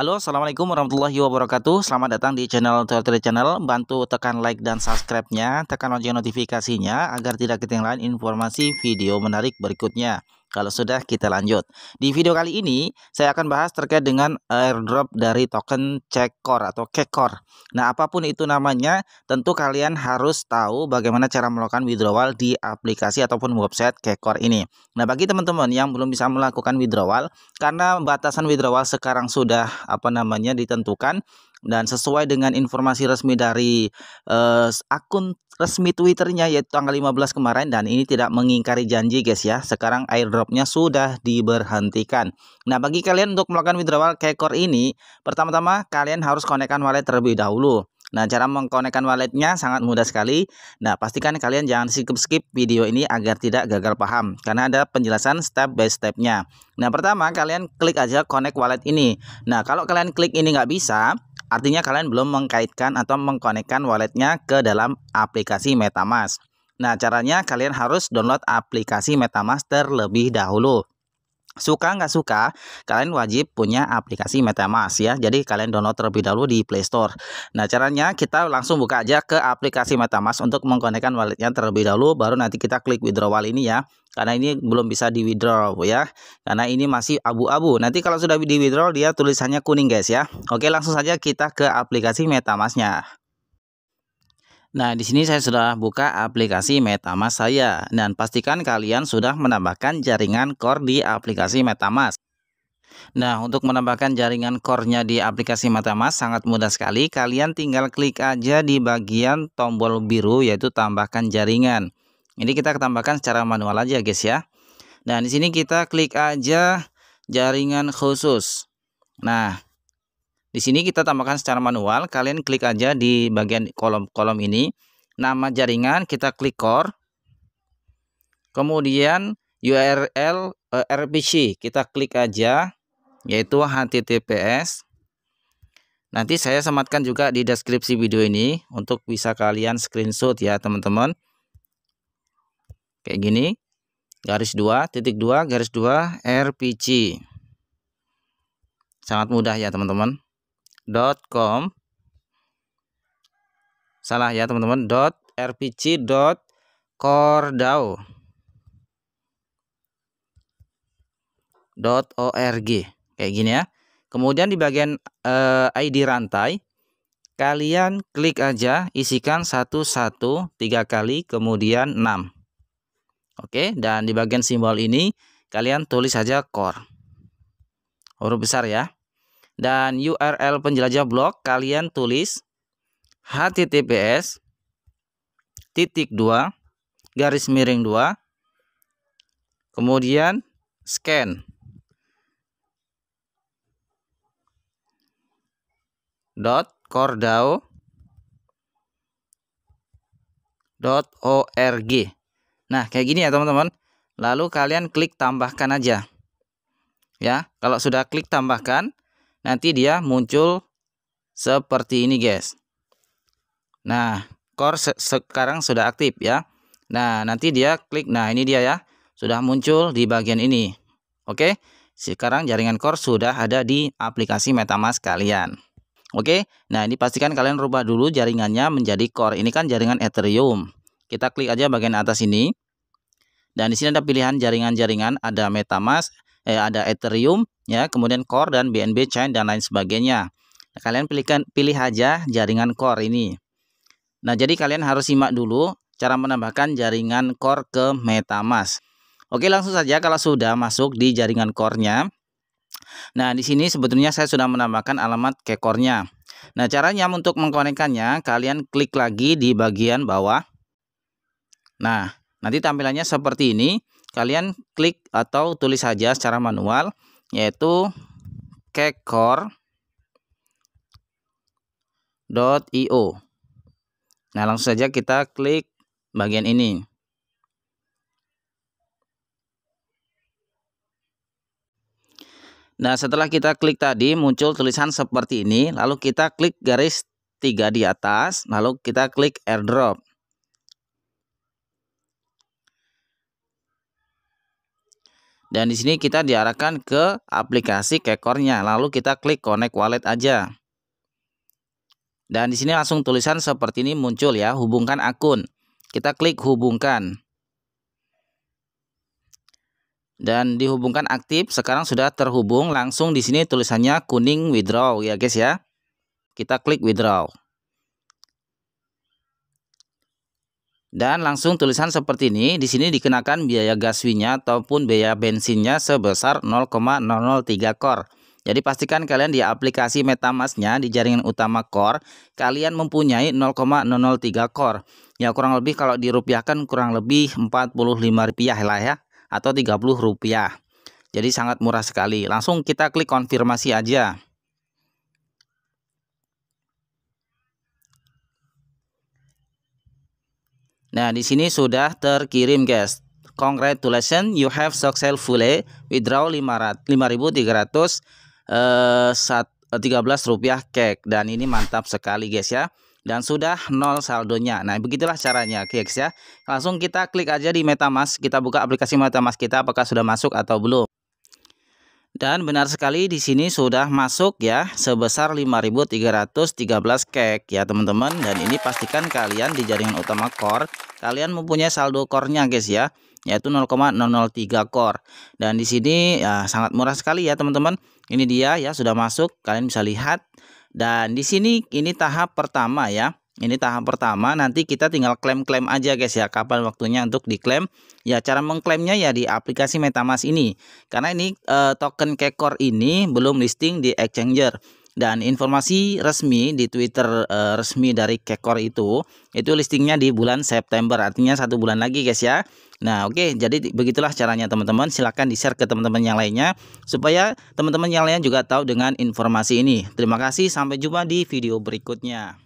Halo, Assalamualaikum warahmatullahi wabarakatuh Selamat datang di channel Twitter Channel Bantu tekan like dan subscribe-nya Tekan lonceng notifikasinya Agar tidak ketinggalan informasi video menarik berikutnya kalau sudah kita lanjut. Di video kali ini saya akan bahas terkait dengan airdrop dari token Cekor atau Kekor. Nah, apapun itu namanya, tentu kalian harus tahu bagaimana cara melakukan withdrawal di aplikasi ataupun website Kekor ini. Nah, bagi teman-teman yang belum bisa melakukan withdrawal karena batasan withdrawal sekarang sudah apa namanya ditentukan dan sesuai dengan informasi resmi dari uh, akun resmi Twitternya yaitu tanggal 15 kemarin dan ini tidak mengingkari janji guys ya. Sekarang airdropnya sudah diberhentikan. Nah bagi kalian untuk melakukan withdrawal kekor ini, pertama-tama kalian harus konekkan wallet terlebih dahulu. Nah, cara mengkonekkan walletnya sangat mudah sekali. Nah, pastikan kalian jangan skip-skip video ini agar tidak gagal paham, karena ada penjelasan step by stepnya. Nah, pertama kalian klik aja connect wallet ini. Nah, kalau kalian klik ini nggak bisa, Artinya kalian belum mengkaitkan atau mengkonekkan walletnya ke dalam aplikasi MetaMask. Nah, caranya kalian harus download aplikasi MetaMask terlebih dahulu. Suka nggak suka, kalian wajib punya aplikasi MetaMask ya. Jadi kalian download terlebih dahulu di Play Store. Nah caranya kita langsung buka aja ke aplikasi MetaMask untuk mengkonekkan walletnya terlebih dahulu. Baru nanti kita klik withdrawal ini ya. Karena ini belum bisa di withdraw ya. Karena ini masih abu-abu. Nanti kalau sudah di withdraw dia tulisannya kuning guys ya. Oke langsung saja kita ke aplikasi MetaMasknya. Nah, di sini saya sudah buka aplikasi MetaMask saya dan pastikan kalian sudah menambahkan jaringan core di aplikasi MetaMask. Nah, untuk menambahkan jaringan core-nya di aplikasi MetaMask sangat mudah sekali. Kalian tinggal klik aja di bagian tombol biru yaitu tambahkan jaringan. Ini kita tambahkan secara manual aja, guys ya. Nah, di sini kita klik aja jaringan khusus. Nah, di sini kita tambahkan secara manual, kalian klik aja di bagian kolom-kolom ini. Nama jaringan kita klik core. Kemudian URL uh, eh, RPC kita klik aja yaitu https. Nanti saya sematkan juga di deskripsi video ini untuk bisa kalian screenshot ya teman-teman. Kayak gini. Garis 2, titik 2, garis 2, RPC. Sangat mudah ya teman-teman. .com salah ya teman-teman dot rpg dot dot org kayak gini ya kemudian di bagian eh, id rantai kalian klik aja isikan satu satu tiga kali kemudian 6 Oke, dan di bagian simbol ini kalian tulis saja core. Huruf besar ya dan URL penjelajah blog kalian tulis https titik 2 garis miring 2 kemudian scan dot cordao dot org nah kayak gini ya teman-teman lalu kalian klik tambahkan aja ya kalau sudah klik tambahkan nanti dia muncul seperti ini guys. Nah, core se sekarang sudah aktif ya. Nah, nanti dia klik. Nah, ini dia ya. Sudah muncul di bagian ini. Oke. Sekarang jaringan core sudah ada di aplikasi MetaMask kalian. Oke. Nah, ini pastikan kalian rubah dulu jaringannya menjadi core. Ini kan jaringan Ethereum. Kita klik aja bagian atas ini. Dan di sini ada pilihan jaringan-jaringan, ada MetaMask, eh, ada Ethereum ya, kemudian Core dan BNB Chain dan lain sebagainya. Nah, kalian pilihkan pilih aja jaringan Core ini. Nah, jadi kalian harus simak dulu cara menambahkan jaringan Core ke MetaMask. Oke, langsung saja kalau sudah masuk di jaringan Core-nya. Nah, di sini sebetulnya saya sudah menambahkan alamat ke kekornya. Nah, caranya untuk mengkonekkannya, kalian klik lagi di bagian bawah. Nah, nanti tampilannya seperti ini kalian klik atau tulis saja secara manual yaitu kekor.io. Nah, langsung saja kita klik bagian ini. Nah, setelah kita klik tadi muncul tulisan seperti ini, lalu kita klik garis tiga di atas, lalu kita klik airdrop. Dan di sini kita diarahkan ke aplikasi kekornya, lalu kita klik connect wallet aja. Dan di sini langsung tulisan seperti ini muncul ya, hubungkan akun. Kita klik hubungkan. Dan dihubungkan aktif, sekarang sudah terhubung, langsung di sini tulisannya kuning withdraw ya guys ya. Kita klik withdraw. dan langsung tulisan seperti ini. Di sini dikenakan biaya gaswinya ataupun biaya bensinnya sebesar 0,003 kor. Jadi pastikan kalian di aplikasi MetaMask-nya di jaringan utama Core, kalian mempunyai 0,003 Core. Ya kurang lebih kalau dirupiahkan kurang lebih 45 rupiah lah ya atau 30 rupiah. Jadi sangat murah sekali. Langsung kita klik konfirmasi aja. Nah, di sini sudah terkirim, guys. Congratulations, you have successfully withdraw 13 eh, eh, rupiah cake dan ini mantap sekali, guys ya. Dan sudah nol saldonya. Nah, begitulah caranya, guys ya. Langsung kita klik aja di MetaMask, kita buka aplikasi MetaMask kita apakah sudah masuk atau belum. Dan benar sekali di sini sudah masuk ya sebesar 5313 kek ya teman-teman dan ini pastikan kalian di jaringan utama core kalian mempunyai saldo core-nya guys ya yaitu 0,003 core. Dan di sini ya sangat murah sekali ya teman-teman. Ini dia ya sudah masuk kalian bisa lihat dan di sini ini tahap pertama ya. Ini tahap pertama, nanti kita tinggal klaim-klaim aja guys ya, kapan waktunya untuk diklaim. Ya, cara mengklaimnya ya di aplikasi MetaMask ini. Karena ini eh, token Kekor ini belum listing di exchanger. Dan informasi resmi di Twitter eh, resmi dari Kekor itu, itu listingnya di bulan September, artinya satu bulan lagi guys ya. Nah oke, okay, jadi begitulah caranya teman-teman. Silahkan di-share ke teman-teman yang lainnya, supaya teman-teman yang lainnya juga tahu dengan informasi ini. Terima kasih, sampai jumpa di video berikutnya.